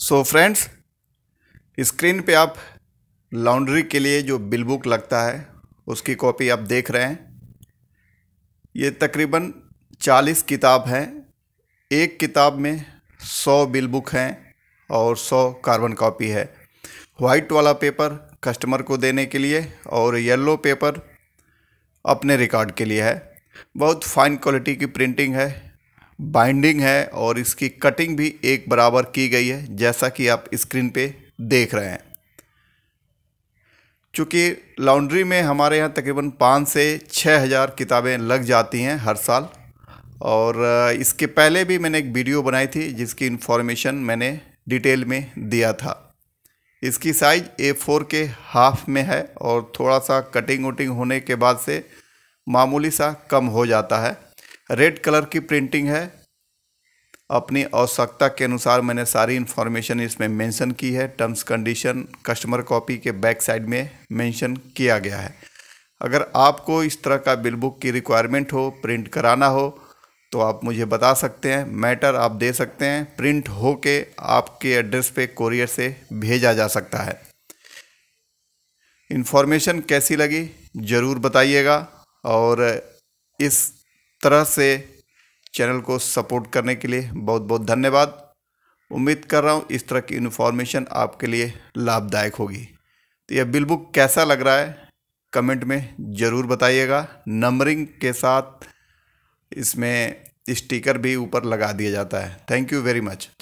सो so friends screen पे आप laundry के लिए जो बिल बुक लगता है उसकी कॉपी आप देख रहे हैं ये तकरीबन 40 किताब हैं एक किताब में 100 बिल बुक हैं और 100 कार्बन कॉपी है वाइट वाला पेपर कस्टमर को देने के लिए और येलो पेपर अपने रिकॉर्ड के लिए है बहुत फाइन क्वालिटी की प्रिंटिंग है बाइंडिंग है और इसकी कटिंग भी एक बराबर की गई है जैसा कि आप स्क्रीन पे देख रहे हैं चूँकि लाउंड्री में हमारे यहाँ तकरीबन पाँच से छः हज़ार किताबें लग जाती हैं हर साल और इसके पहले भी मैंने एक वीडियो बनाई थी जिसकी इन्फॉर्मेशन मैंने डिटेल में दिया था इसकी साइज ए फोर के हाफ़ में है और थोड़ा सा कटिंग वटिंग होने के बाद से मामूली सा कम हो जाता है रेड कलर की प्रिंटिंग है अपनी आवश्यकता के अनुसार मैंने सारी इन्फॉर्मेशन इसमें मेंशन की है टर्म्स कंडीशन कस्टमर कॉपी के बैक साइड में मेंशन किया गया है अगर आपको इस तरह का बिल बुक की रिक्वायरमेंट हो प्रिंट कराना हो तो आप मुझे बता सकते हैं मैटर आप दे सकते हैं प्रिंट हो के आपके एड्रेस पे कोरियर से भेजा जा सकता है इन्फॉर्मेशन कैसी लगी ज़रूर बताइएगा और इस तरह से चैनल को सपोर्ट करने के लिए बहुत बहुत धन्यवाद उम्मीद कर रहा हूँ इस तरह की इन्फॉर्मेशन आपके लिए लाभदायक होगी तो यह बिल बुक कैसा लग रहा है कमेंट में ज़रूर बताइएगा नंबरिंग के साथ इसमें स्टिकर भी ऊपर लगा दिया जाता है थैंक यू वेरी मच